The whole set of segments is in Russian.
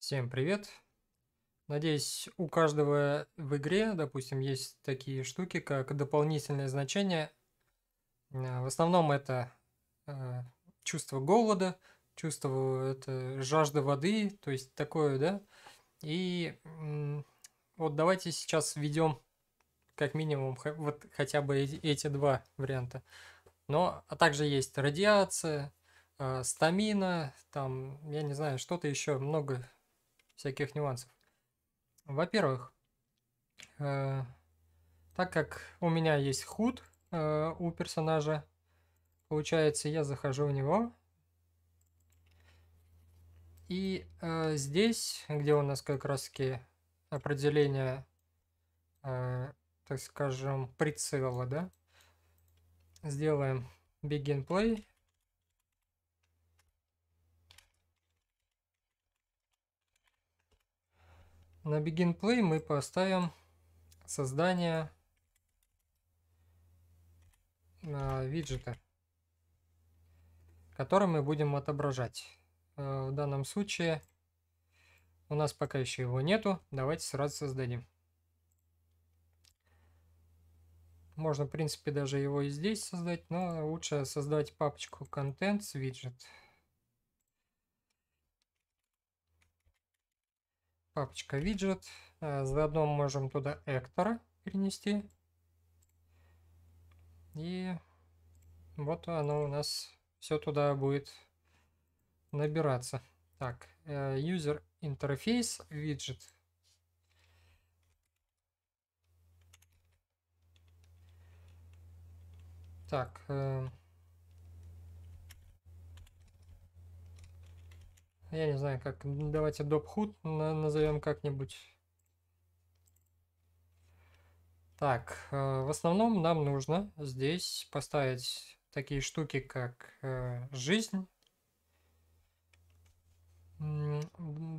Всем привет! Надеюсь, у каждого в игре, допустим, есть такие штуки, как дополнительное значение. Э, в основном это э, чувство голода, чувство это жажда воды, то есть такое, да. И вот давайте сейчас введем как минимум вот хотя бы эти два варианта. Но а также есть радиация, э, стамина, там, я не знаю, что-то еще много всяких нюансов. Во-первых, э, так как у меня есть худ э, у персонажа, получается, я захожу в него. И э, здесь, где у нас как раз таки определение, так скажем, прицела, да, сделаем begin play На begin play мы поставим создание э, виджета, который мы будем отображать. Э, в данном случае у нас пока еще его нету. Давайте сразу создадим. Можно, в принципе, даже его и здесь создать, но лучше создать папочку Contents Widget. папочка виджет. Э, заодно можем туда Эктора перенести. И вот оно у нас все туда будет набираться. Так, user э, interface виджет. Так, э, Я не знаю, как. Давайте допхуд назовем как-нибудь. Так, э, в основном нам нужно здесь поставить такие штуки, как э, жизнь.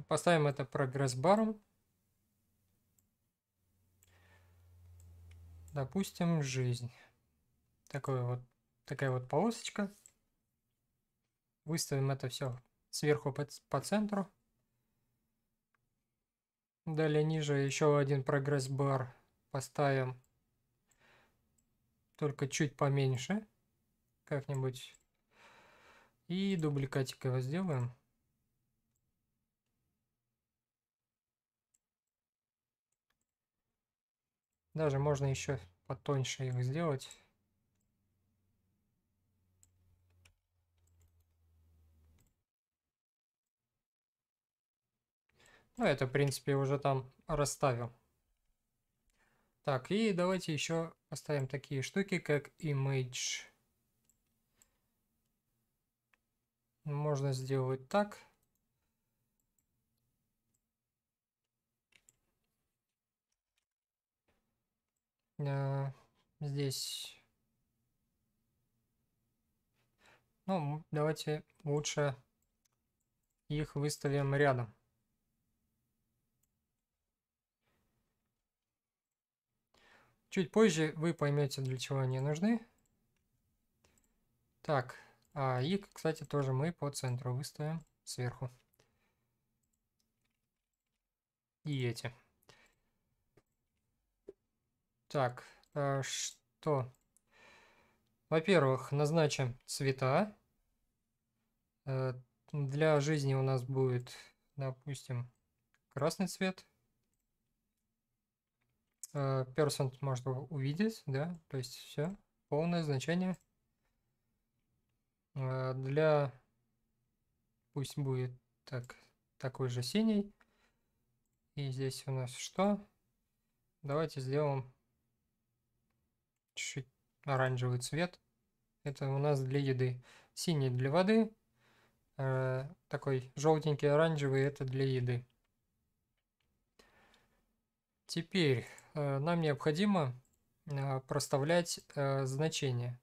Поставим это прогресс-баром. Допустим, жизнь. Такой вот, такая вот полосочка. Выставим это все сверху по, по центру. Далее ниже еще один прогресс-бар поставим только чуть поменьше как-нибудь. И дубликатик его сделаем. Даже можно еще потоньше их сделать. Ну, это, в принципе, уже там расставил. Так, и давайте еще оставим такие штуки, как image. Можно сделать так. А, здесь. Ну, давайте лучше их выставим рядом. Чуть позже вы поймете, для чего они нужны. Так, а, и, кстати, тоже мы по центру выставим сверху. И эти. Так, а, что? Во-первых, назначим цвета. Э, для жизни у нас будет, допустим, красный цвет person э, можно увидеть, да, то есть все, полное значение. Э, для, пусть будет так, такой же синий. И здесь у нас что? Давайте сделаем чуть-чуть оранжевый цвет. Это у нас для еды. Синий для воды. Э, такой желтенький оранжевый это для еды. Теперь э, нам необходимо э, проставлять э, значения.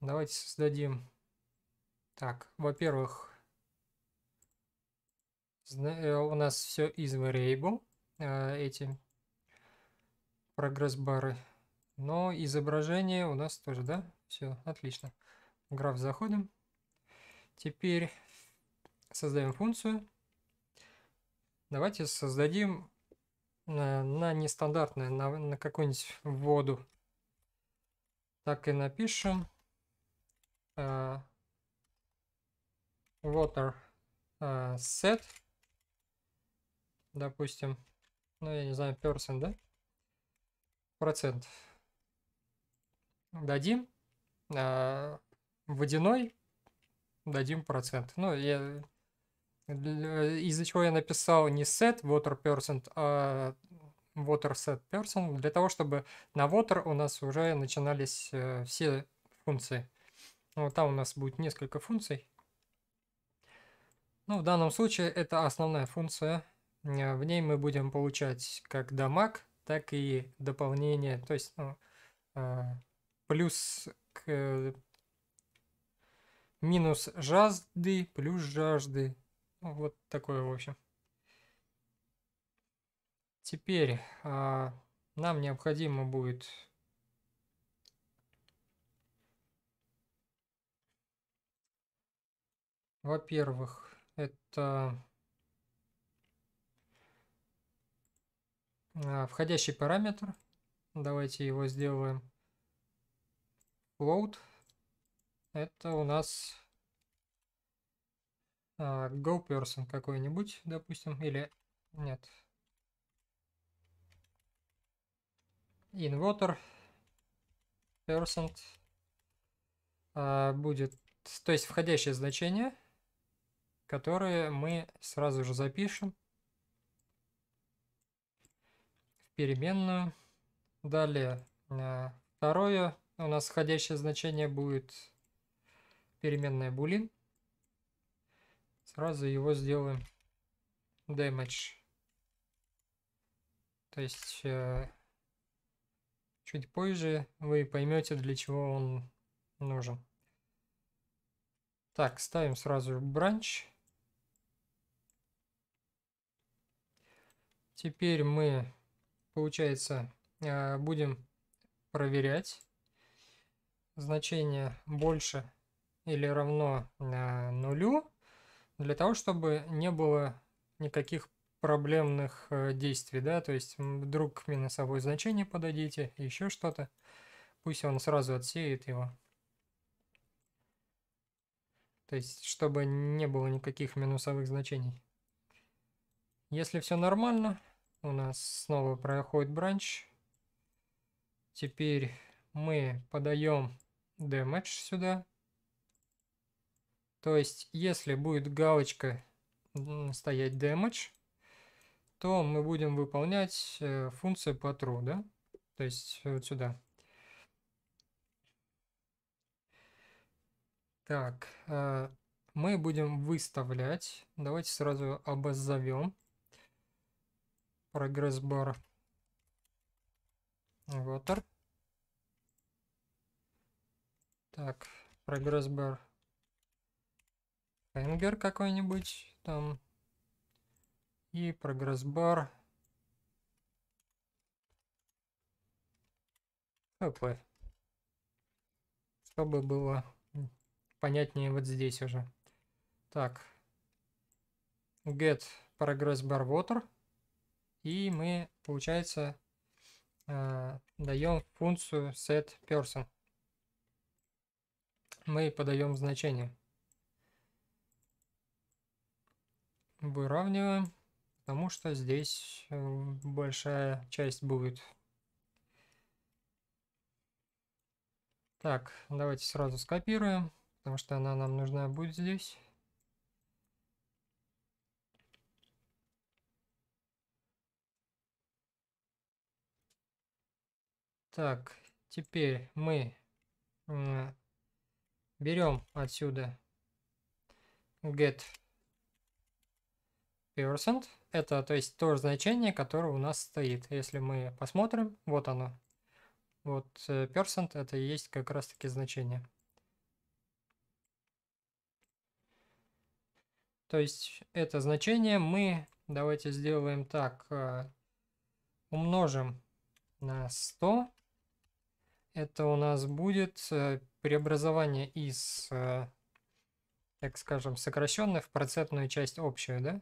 Давайте создадим... Так, во-первых, у нас все из variable, эти прогресс-бары. Но изображение у нас тоже, да? Все, отлично. В граф заходим. Теперь создаем функцию. Давайте создадим на нестандартное, на, на какую-нибудь воду. Так и напишем. Uh, water uh, set. Допустим. Ну, я не знаю, percent, да? Процент. Дадим. Uh, водяной. Дадим процент. Ну, я из-за чего я написал не set water person, а water set person, для того, чтобы на water у нас уже начинались э, все функции. Вот там у нас будет несколько функций. Ну, в данном случае это основная функция. Э, в ней мы будем получать как дамаг, так и дополнение, то есть ну, э, плюс к минус жажды, плюс жажды, вот такое, в общем. Теперь а, нам необходимо будет Во-первых, это а, входящий параметр. Давайте его сделаем float. Это у нас а, GoPerson какой-нибудь, допустим, или нет. Inwater percent а, будет, то есть входящее значение, которое мы сразу же запишем в переменную. Далее а, второе у нас входящее значение будет переменная boolean Сразу его сделаем damage. То есть э, чуть позже вы поймете, для чего он нужен. Так, ставим сразу бранч. Теперь мы, получается, э, будем проверять значение больше или равно э, нулю для того, чтобы не было никаких проблемных э, действий, да, то есть вдруг минусовое значение подадите, еще что-то, пусть он сразу отсеет его. То есть, чтобы не было никаких минусовых значений. Если все нормально, у нас снова проходит бранч. Теперь мы подаем damage сюда. То есть, если будет галочка стоять damage, то мы будем выполнять э, функцию по true, да? То есть, э, вот сюда. Так, э, мы будем выставлять. Давайте сразу обозовем прогресс-бар water. Так, прогресс-бар Хенгер какой-нибудь там. И прогресс-бар. ХП. Чтобы было понятнее вот здесь уже. Так. Get progress bar water. И мы, получается, э, даем функцию set person. Мы подаем значение. выравниваем, потому что здесь э, большая часть будет. Так, давайте сразу скопируем, потому что она нам нужна будет здесь. Так, теперь мы берем отсюда get percent. Это, то есть, то значение, которое у нас стоит. Если мы посмотрим, вот оно. Вот percent э, это и есть как раз таки значение. То есть, это значение мы, давайте сделаем так, э, умножим на 100. Это у нас будет э, преобразование из, так скажем, сокращенной в процентную часть общую, да?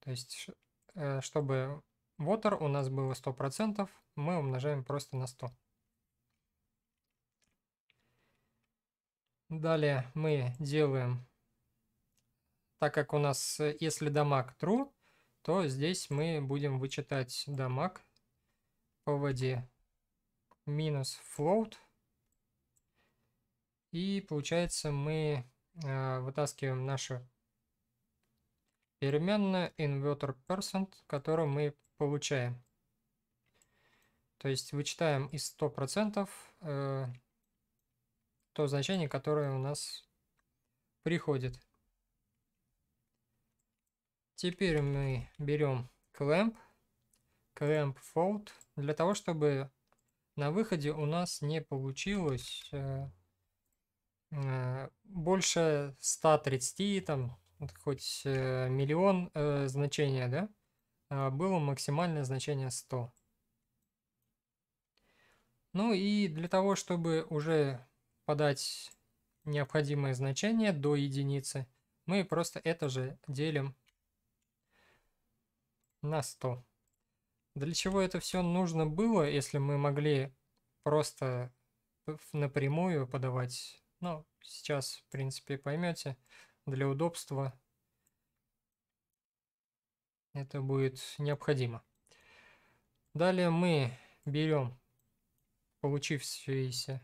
То есть, э, чтобы water у нас было 100%, мы умножаем просто на 100. Далее мы делаем, так как у нас, э, если дамаг true, то здесь мы будем вычитать дамаг по воде минус float. И получается мы э, вытаскиваем нашу переменная inverter percent, которую мы получаем. То есть вычитаем из 100% э, то значение, которое у нас приходит. Теперь мы берем clamp, clamp fold, для того, чтобы на выходе у нас не получилось э, э, больше 130, там хоть э, миллион э, значения, да, а было максимальное значение 100. Ну и для того, чтобы уже подать необходимое значение до единицы, мы просто это же делим на 100. Для чего это все нужно было, если мы могли просто э, напрямую подавать? Ну, сейчас, в принципе, поймете для удобства это будет необходимо. Далее мы берем получившееся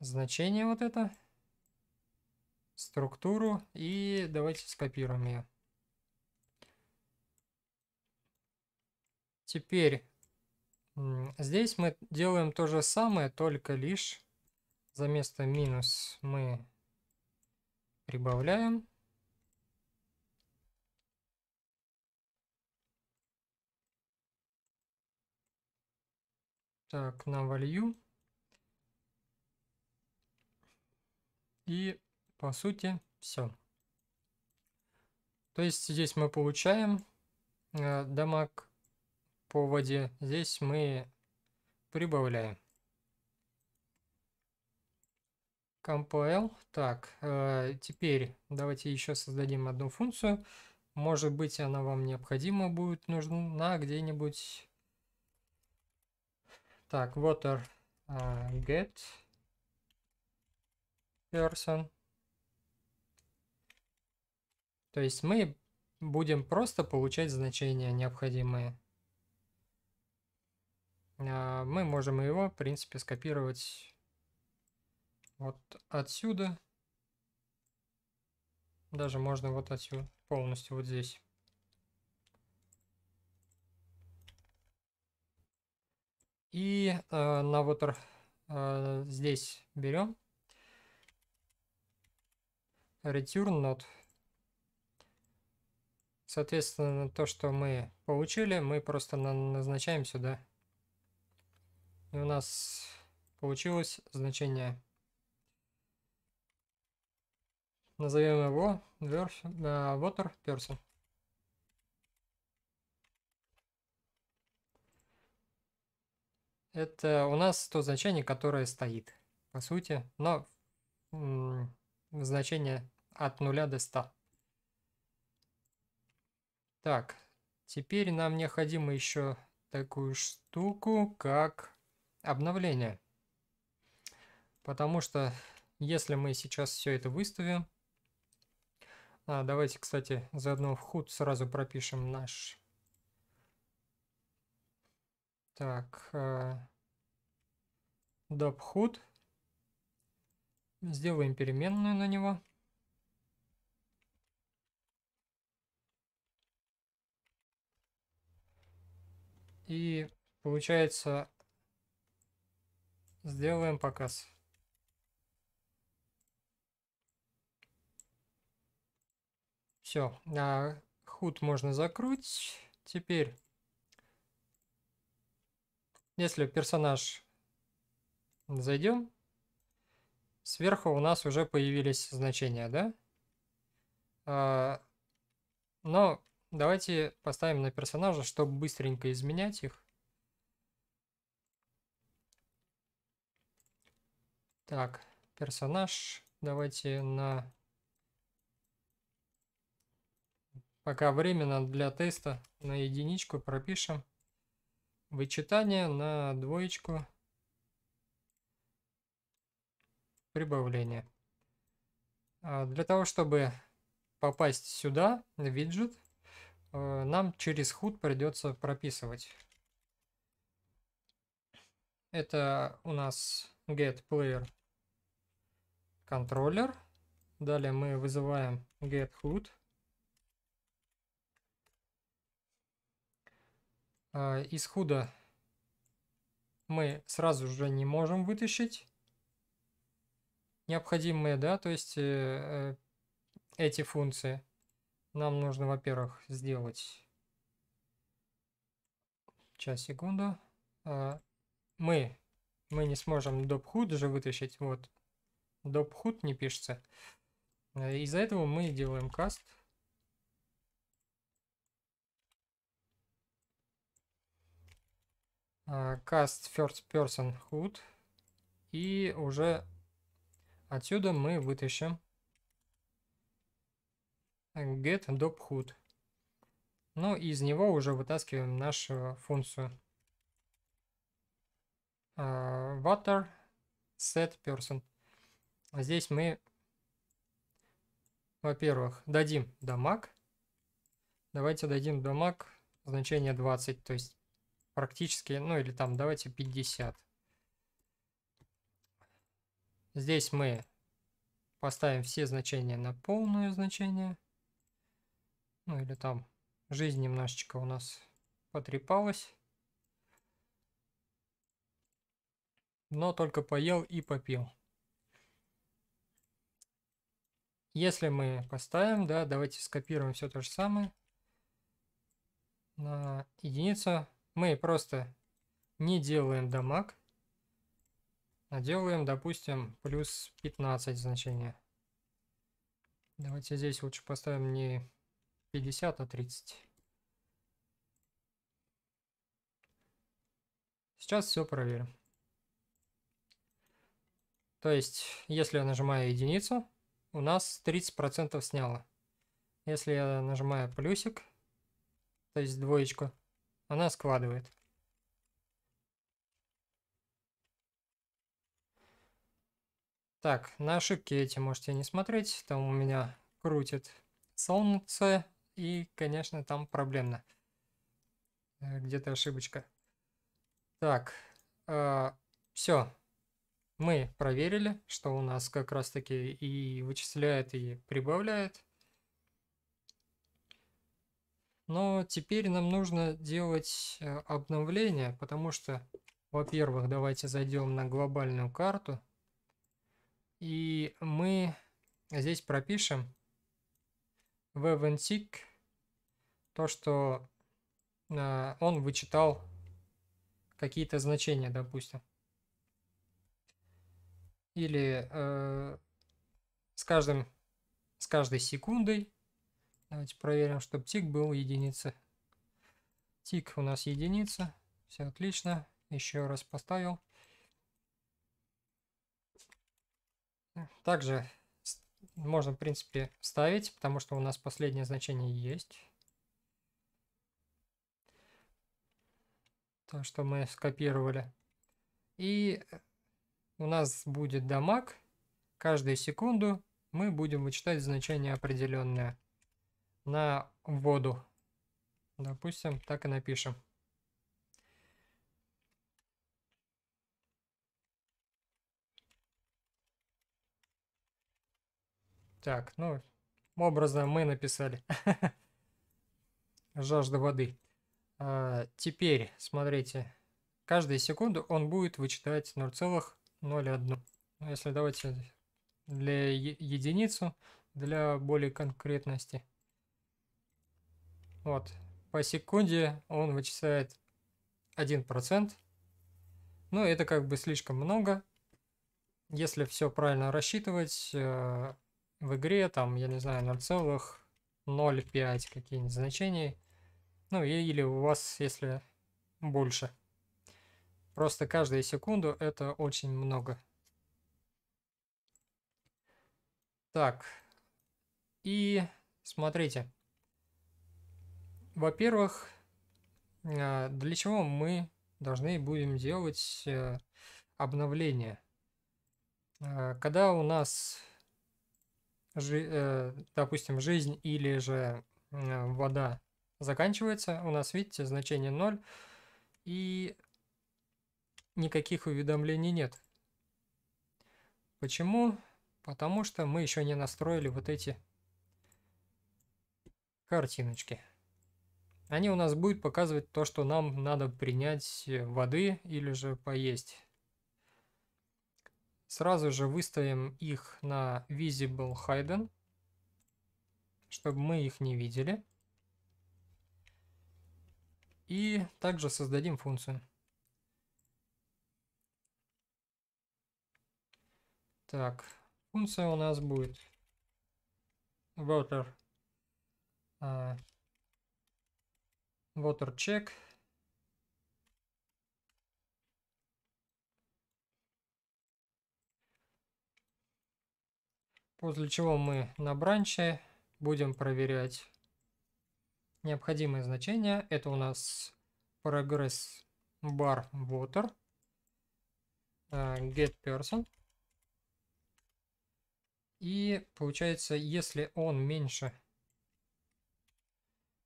значение вот это, структуру и давайте скопируем ее. Теперь здесь мы делаем то же самое, только лишь за место минус мы прибавляем. Так, на value. И по сути все. То есть здесь мы получаем э, дамаг по воде, здесь мы прибавляем. compile. Так, э, теперь давайте еще создадим одну функцию. Может быть, она вам необходима будет нужна где-нибудь. Так, water э, get person. То есть мы будем просто получать значения необходимые. Э, мы можем его, в принципе, скопировать вот отсюда. Даже можно вот отсюда, полностью вот здесь. И э, на water э, здесь берем return not. Соответственно, то, что мы получили, мы просто назначаем сюда. И у нас получилось значение Назовем его version, uh, э, Water Person. Это у нас то значение, которое стоит, по сути, но значение от 0 до 100. Так, теперь нам необходимо еще такую штуку, как обновление. Потому что если мы сейчас все это выставим, а, давайте, кстати, заодно вход сразу пропишем наш. Так. Э, доп худ. Сделаем переменную на него. И получается сделаем показ. Все, а, худ можно закрутить. Теперь, если персонаж зайдем, сверху у нас уже появились значения, да? А, но давайте поставим на персонажа, чтобы быстренько изменять их. Так, персонаж давайте на Пока временно для теста на единичку пропишем вычитание на двоечку прибавление. А, для того, чтобы попасть сюда, в виджет, э, нам через худ придется прописывать. Это у нас get player контроллер. Далее мы вызываем get hood. А, исхода мы сразу же не можем вытащить необходимые, да, то есть э, э эти функции. Нам нужно, во-первых, сделать... Сейчас, секунду. А, мы, мы не сможем допхуд же вытащить, вот. Допхуд не пишется. Э, из-за этого мы делаем каст. А, cast first person hood. И уже отсюда мы вытащим get dop hood. Ну из него уже вытаскиваем нашу функцию. А, water set person. Здесь мы, во-первых, дадим дамаг. Давайте дадим дамаг значение 20, то есть практически, ну или там давайте 50. Здесь мы поставим все значения на полное значение. Ну или там жизнь немножечко у нас потрепалась. Но только поел и попил. Если мы поставим, да, давайте скопируем все то же самое на единицу мы просто не делаем дамаг, а делаем, допустим, плюс 15 значения. Давайте здесь лучше поставим не 50, а 30. Сейчас все проверим. То есть, если я нажимаю единицу, у нас 30% сняло. Если я нажимаю плюсик, то есть двоечку, она складывает. Так, на ошибки эти можете не смотреть. Там у меня крутит солнце. И, конечно, там проблемно. Э, где-то ошибочка. Так, э, все. Мы проверили, что у нас как раз таки и вычисляет, и прибавляет. Но теперь нам нужно делать э, обновление, потому что, во-первых, давайте зайдем на глобальную карту. И мы здесь пропишем в Eventic то, что э, он вычитал какие-то значения, допустим. Или э, с, каждым, с каждой секундой Давайте проверим, чтобы тик был единица. Тик у нас единица. Все отлично. Еще раз поставил. Также можно, в принципе, ставить, потому что у нас последнее значение есть. То, что мы скопировали. И э, у нас будет дамаг. Каждую секунду мы будем вычитать значение определенное на воду. Допустим, так и напишем. Так, ну, образно мы написали. Жажда воды. А, теперь, смотрите, каждую секунду он будет вычитать 0,01. Ну, если давайте для единицу, для более конкретности – вот, по секунде он вычисляет 1%. Ну, это как бы слишком много. Если все правильно рассчитывать, э, в игре там, я не знаю, 0,05 какие-нибудь значений. Ну, или у вас, если больше. Просто каждую секунду это очень много. Так. И смотрите. Во-первых, а, для чего мы должны будем делать э, обновление? А, когда у нас, э, допустим, жизнь или же э, вода заканчивается, у нас, видите, значение 0, и никаких уведомлений нет. Почему? Потому что мы еще не настроили вот эти картиночки они у нас будут показывать то, что нам надо принять э, воды или же поесть. Сразу же выставим их на Visible Hidden, чтобы мы их не видели. И также создадим функцию. Так, функция у нас будет water а, Watercheck. После чего мы на бранче будем проверять необходимые значения. Это у нас прогресс бар water э, get person. И получается, если он меньше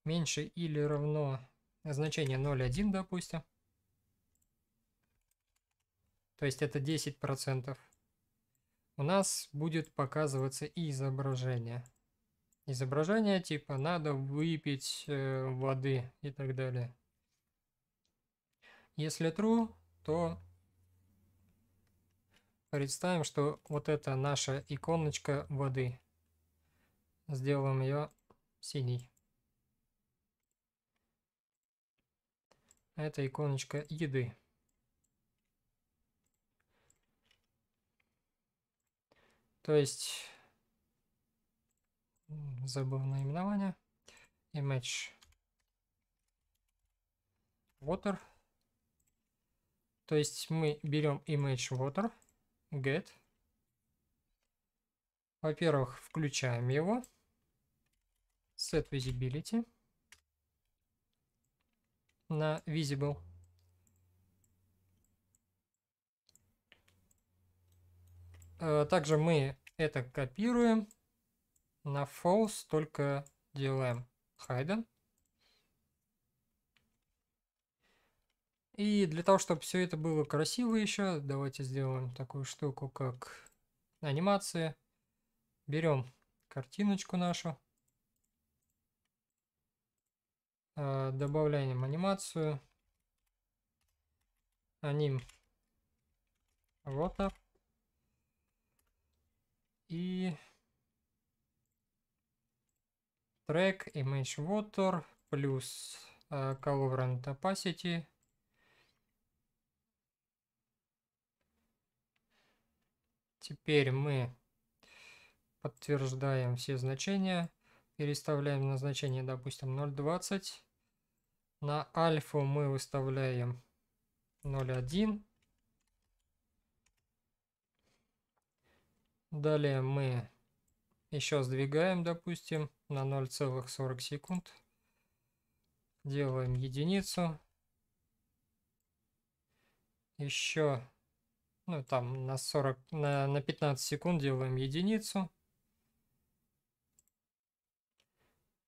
меньше или равно значение 0,1, допустим. То есть это 10%. У нас будет показываться и изображение. Изображение типа «надо выпить э, воды» и так далее. Если true, то представим, что вот это наша иконочка воды. Сделаем ее синей. Это иконочка еды. То есть забыл наименование. Image water. То есть мы берем image water get. Во-первых, включаем его. Set visibility на visible. Э, также мы это копируем на false, только делаем hidden. И для того, чтобы все это было красиво еще, давайте сделаем такую штуку, как анимация. Берем картиночку нашу. Э, добавляем анимацию. Аним ротор И трек image water плюс э, colorant opacity. Теперь мы подтверждаем все значения. Переставляем на значение, допустим, 0.20. На альфу мы выставляем 0.1. Далее мы еще сдвигаем, допустим, на 0,40 секунд. Делаем единицу. Еще, ну там на 40, на, на 15 секунд делаем единицу.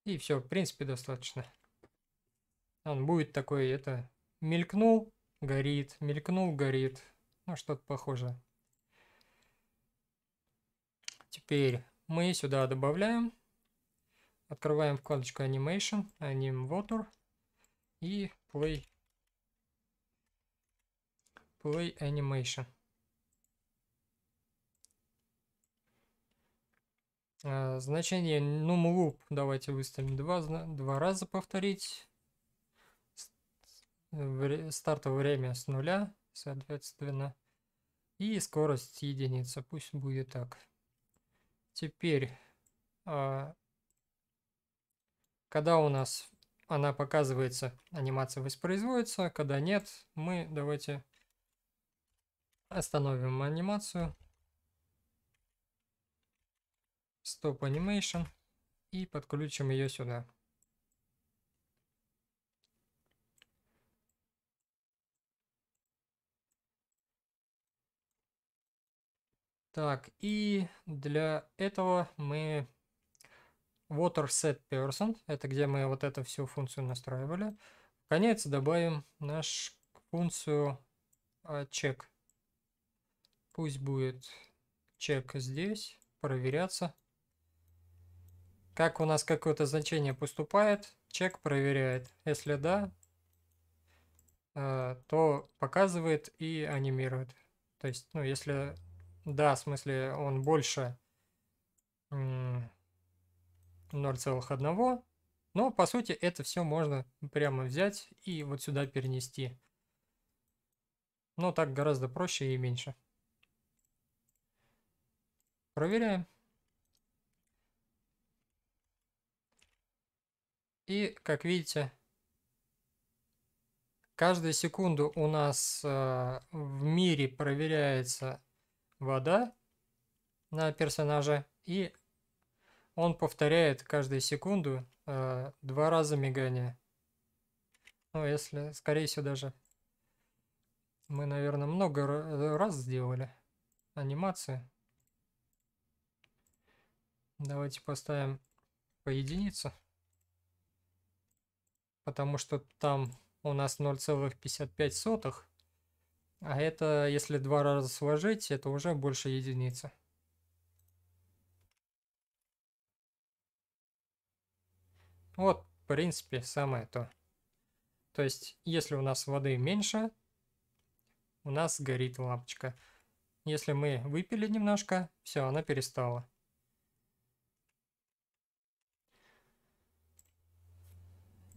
И все, в принципе, достаточно. Он будет такой, это, мелькнул, горит, мелькнул, горит. Ну, что-то похоже Теперь мы сюда добавляем. Открываем вкладочку Animation, Anim Water и Play. Play Animation. А, значение Num Loop давайте выставим два, два раза повторить стартовое время с нуля, соответственно, и скорость единица, пусть будет так. Теперь, а, когда у нас она показывается, анимация воспроизводится, когда нет, мы давайте остановим анимацию. Stop Animation и подключим ее сюда. Так, и для этого мы water set person, это где мы вот эту всю функцию настраивали. В конец добавим нашу функцию а, check. Пусть будет чек здесь, проверяться. Как у нас какое-то значение поступает, чек проверяет. Если да, а, то показывает и анимирует. То есть, ну, если да, в смысле, он больше 0,1. Но, по сути, это все можно прямо взять и вот сюда перенести. Но так гораздо проще и меньше. Проверяем. И, как видите, каждую секунду у нас э, в мире проверяется вода на персонажа, и он повторяет каждую секунду э, два раза мигание. Ну, если, скорее всего, даже мы, наверное, много раз сделали анимацию. Давайте поставим по единице. Потому что там у нас 0,55 а это, если два раза сложить, это уже больше единицы. Вот, в принципе, самое то. То есть, если у нас воды меньше, у нас горит лампочка. Если мы выпили немножко, все, она перестала.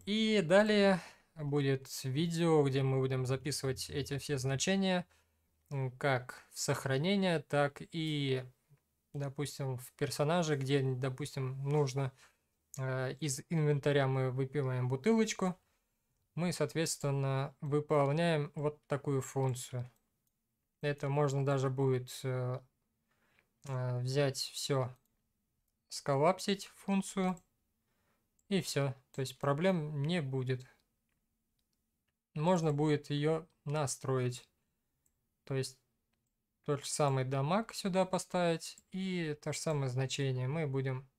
И далее будет видео, где мы будем записывать эти все значения, как в сохранение, так и, допустим, в персонаже, где, допустим, нужно а, из инвентаря мы выпиваем бутылочку, мы, соответственно, выполняем вот такую функцию. Это можно даже будет э, а, взять все, сколлапсить функцию, и все. То есть проблем не будет можно будет ее настроить. То есть тот же самый дамаг сюда поставить и то же самое значение. Мы будем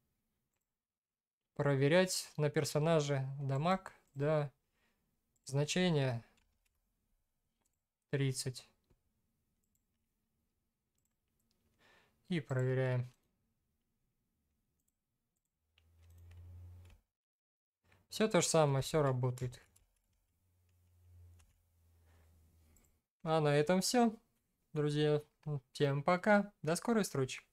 проверять на персонаже дамаг до значения 30. И проверяем. Все то же самое, все работает. А на этом все, друзья. Всем пока. До скорой встречи.